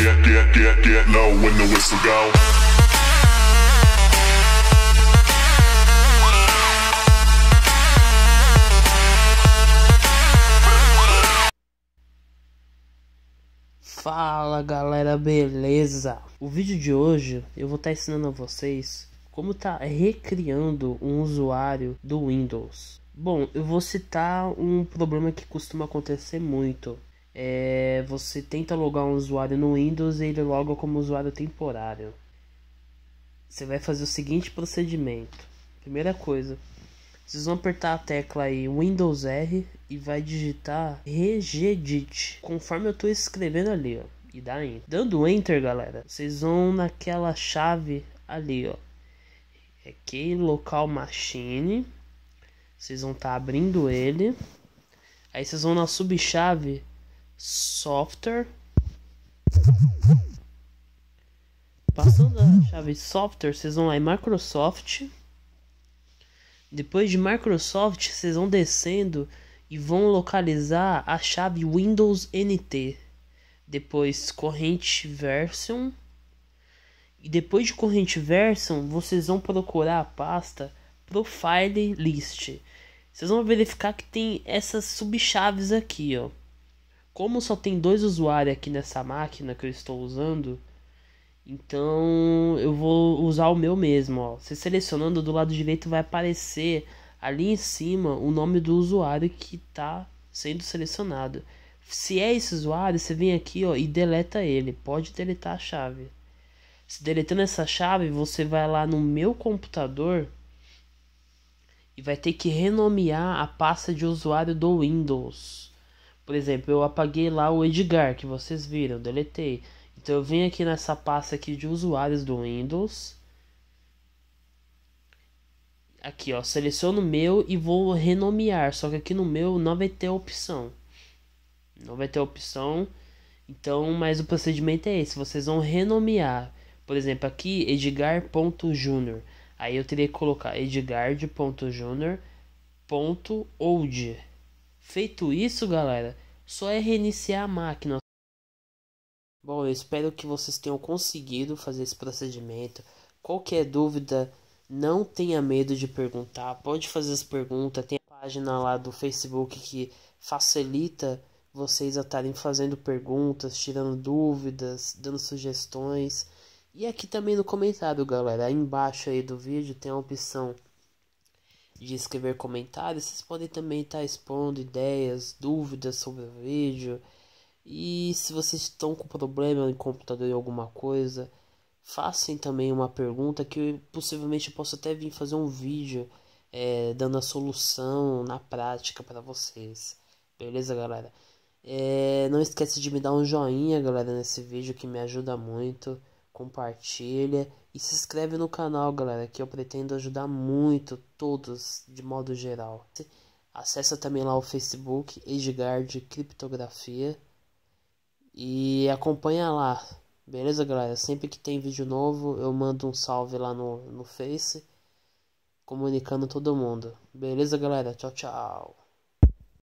get, get, get, get low when the whistle go. Fala galera, beleza? O vídeo de hoje eu vou estar tá ensinando a vocês como tá recriando um usuário do Windows. Bom, eu vou citar um problema que costuma acontecer muito é, você tenta logar um usuário no Windows e ele loga como usuário temporário. Você vai fazer o seguinte procedimento. Primeira coisa, vocês vão apertar a tecla aí Windows R e vai digitar regedit, conforme eu estou escrevendo ali, ó, e dá enter. Dando enter, galera, vocês vão naquela chave ali, ó. É key local machine. Vocês vão estar tá abrindo ele. Aí vocês vão na subchave software. Passando a chave software, vocês vão lá em Microsoft. Depois de Microsoft, vocês vão descendo e vão localizar a chave Windows NT. Depois corrente version. E depois de corrente version, vocês vão procurar a pasta Profile List. Vocês vão verificar que tem essas subchaves aqui, ó. Como só tem dois usuários aqui nessa máquina que eu estou usando, então eu vou usar o meu mesmo. Ó. Você selecionando do lado direito vai aparecer ali em cima o nome do usuário que está sendo selecionado. Se é esse usuário, você vem aqui ó, e deleta ele. Pode deletar a chave. Se deletando essa chave, você vai lá no meu computador e vai ter que renomear a pasta de usuário do Windows. Por exemplo, eu apaguei lá o Edgar, que vocês viram, deletei. Então eu venho aqui nessa pasta aqui de usuários do Windows. Aqui, ó, seleciono o meu e vou renomear. Só que aqui no meu não vai ter opção. Não vai ter opção. Então, mas o procedimento é esse. Vocês vão renomear. Por exemplo, aqui, edgar.junior. Aí eu teria que colocar edgar.junior.old. Feito isso, galera, só é reiniciar a máquina. Bom, eu espero que vocês tenham conseguido fazer esse procedimento. Qualquer dúvida, não tenha medo de perguntar. Pode fazer as perguntas. Tem a página lá do Facebook que facilita vocês a estarem fazendo perguntas, tirando dúvidas, dando sugestões. E aqui também no comentário, galera, aí embaixo aí do vídeo tem a opção de escrever comentários, vocês podem também estar expondo ideias, dúvidas sobre o vídeo. E se vocês estão com problema em computador ou alguma coisa, façam também uma pergunta que eu, possivelmente eu posso até vir fazer um vídeo é, dando a solução na prática para vocês. Beleza, galera? É, não esquece de me dar um joinha, galera, nesse vídeo que me ajuda muito compartilha e se inscreve no canal, galera, que eu pretendo ajudar muito todos de modo geral. Acesse também lá o Facebook Edgard Criptografia e acompanha lá. Beleza, galera? Sempre que tem vídeo novo, eu mando um salve lá no, no Face, comunicando todo mundo. Beleza, galera? Tchau, tchau.